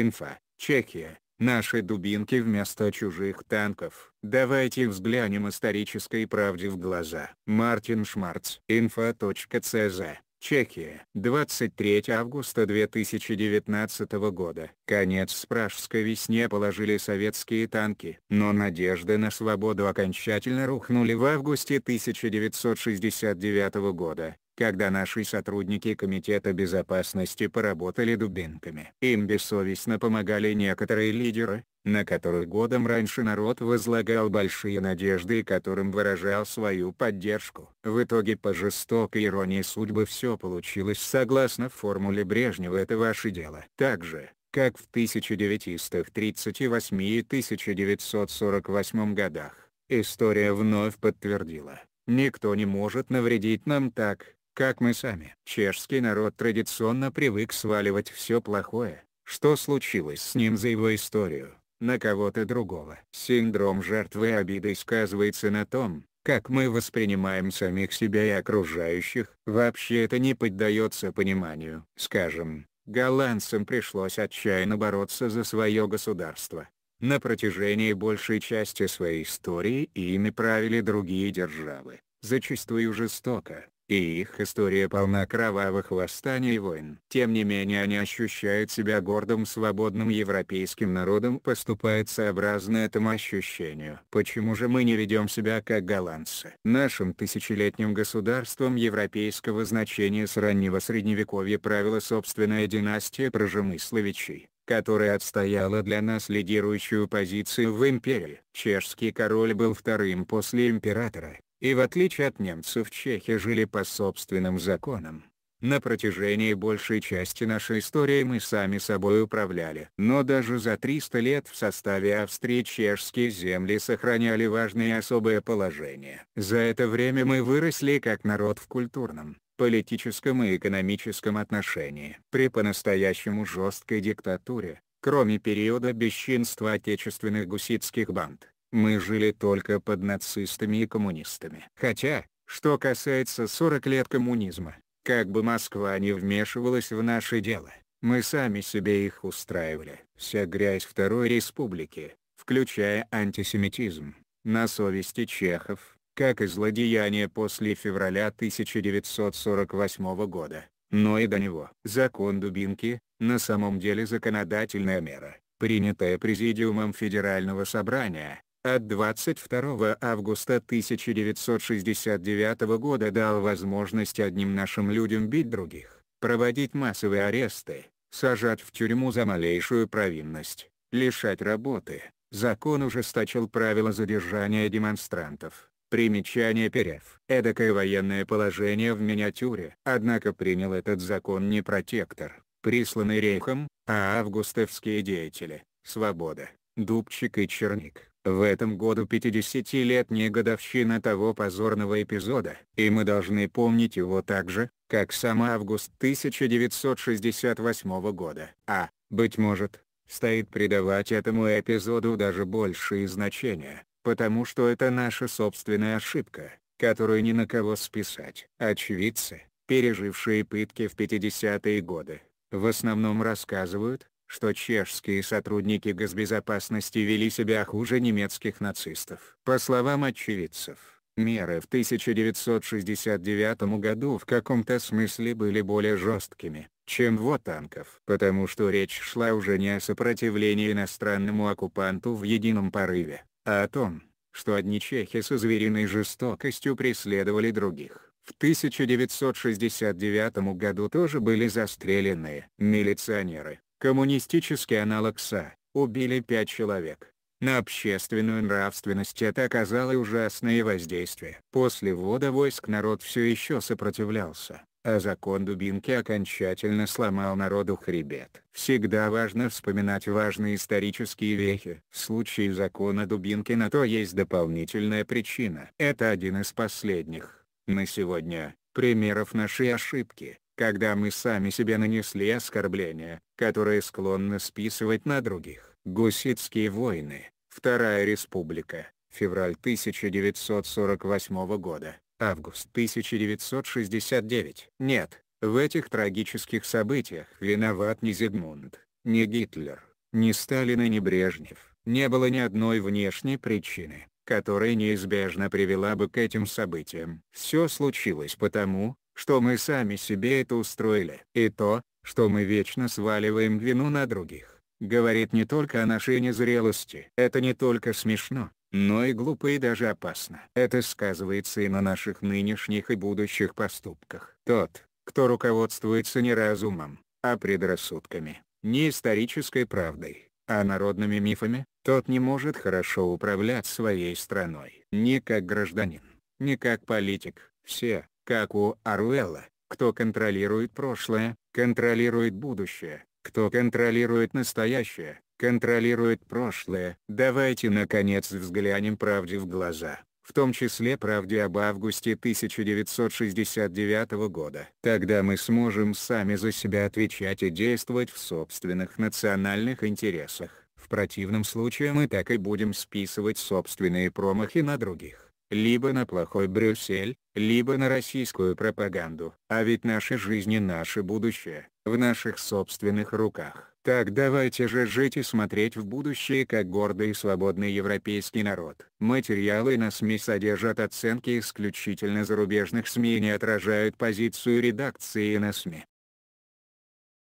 Инфа, Чехия, наши дубинки вместо чужих танков. Давайте взглянем исторической правде в глаза. Мартин Шмарц. Инфо.цз. Чехия. 23 августа 2019 года. Конец спражской весне положили советские танки. Но надежды на свободу окончательно рухнули в августе 1969 года, когда наши сотрудники Комитета безопасности поработали дубинками. Им бессовестно помогали некоторые лидеры, на которых годом раньше народ возлагал большие надежды и которым выражал свою поддержку. В итоге по жестокой иронии судьбы все получилось согласно формуле Брежнева «это ваше дело». Также, как в 1938 и 1948 годах, история вновь подтвердила, никто не может навредить нам так, как мы сами. Чешский народ традиционно привык сваливать все плохое, что случилось с ним за его историю, на кого-то другого. Синдром жертвы обидой сказывается на том, как мы воспринимаем самих себя и окружающих. Вообще это не поддается пониманию. Скажем, голландцам пришлось отчаянно бороться за свое государство. На протяжении большей части своей истории ими правили другие державы, зачастую жестоко, и их история полна кровавых восстаний и войн. Тем не менее они ощущают себя гордым свободным европейским народом поступает сообразно этому ощущению. Почему же мы не ведем себя как голландцы? Нашим тысячелетним государством европейского значения с раннего средневековья правила собственная династия Прожемысловичей которая отстояла для нас лидирующую позицию в империи. Чешский король был вторым после императора, и в отличие от немцев чехи жили по собственным законам. На протяжении большей части нашей истории мы сами собой управляли. Но даже за 300 лет в составе Австрии чешские земли сохраняли важное и особое положение. За это время мы выросли как народ в культурном, политическом и экономическом отношении. При по-настоящему жесткой диктатуре, кроме периода бесчинства отечественных гуситских банд, мы жили только под нацистами и коммунистами. Хотя, что касается 40 лет коммунизма, как бы Москва не вмешивалась в наше дело, мы сами себе их устраивали. Вся грязь Второй Республики, включая антисемитизм, на совести чехов, как и злодеяния после февраля 1948 года, но и до него. Закон Дубинки, на самом деле законодательная мера, принятая Президиумом Федерального Собрания, от 22 августа 1969 года дал возможность одним нашим людям бить других, проводить массовые аресты, сажать в тюрьму за малейшую провинность, лишать работы. Закон ужесточил правила задержания демонстрантов. Примечание ПРФ. Эдакое военное положение в миниатюре. Однако принял этот закон не протектор, присланный Рейхом, а августовские деятели, Свобода, Дубчик и Черник. В этом году 50-летняя годовщина того позорного эпизода. И мы должны помнить его так же, как сам август 1968 года. А, быть может, стоит придавать этому эпизоду даже большее значения, потому что это наша собственная ошибка, которую ни на кого списать. Очевидцы, пережившие пытки в 50-е годы, в основном рассказывают, что чешские сотрудники госбезопасности вели себя хуже немецких нацистов. По словам очевидцев, меры в 1969 году в каком-то смысле были более жесткими, чем в танков, потому что речь шла уже не о сопротивлении иностранному оккупанту в едином порыве, а о том, что одни чехи со звериной жестокостью преследовали других. В 1969 году тоже были застрелены милиционеры коммунистический аналог СА, убили пять человек. На общественную нравственность это оказало ужасное воздействие. После ввода войск народ все еще сопротивлялся, а закон Дубинки окончательно сломал народу хребет. Всегда важно вспоминать важные исторические вехи. В случае закона Дубинки на то есть дополнительная причина. Это один из последних, на сегодня, примеров нашей ошибки когда мы сами себе нанесли оскорбления, которые склонны списывать на других. Гуситские войны, Вторая республика, февраль 1948 года, август 1969. Нет, в этих трагических событиях виноват не Зигмунд, не Гитлер, не Сталин и не Брежнев. Не было ни одной внешней причины, которая неизбежно привела бы к этим событиям. Все случилось потому, что мы сами себе это устроили. И то, что мы вечно сваливаем вину на других, говорит не только о нашей незрелости. Это не только смешно, но и глупо и даже опасно. Это сказывается и на наших нынешних и будущих поступках. Тот, кто руководствуется не разумом, а предрассудками, не исторической правдой, а народными мифами, тот не может хорошо управлять своей страной. Ни как гражданин, ни как политик. Все, как у Аруэлла, кто контролирует прошлое, контролирует будущее, кто контролирует настоящее, контролирует прошлое. Давайте наконец взглянем правде в глаза, в том числе правде об августе 1969 года. Тогда мы сможем сами за себя отвечать и действовать в собственных национальных интересах. В противном случае мы так и будем списывать собственные промахи на других либо на плохой Брюссель, либо на российскую пропаганду. А ведь наши жизни наше будущее, в наших собственных руках. Так давайте же жить и смотреть в будущее как гордый и свободный европейский народ. Материалы на СМИ содержат оценки исключительно зарубежных СМИ и не отражают позицию редакции на СМИ.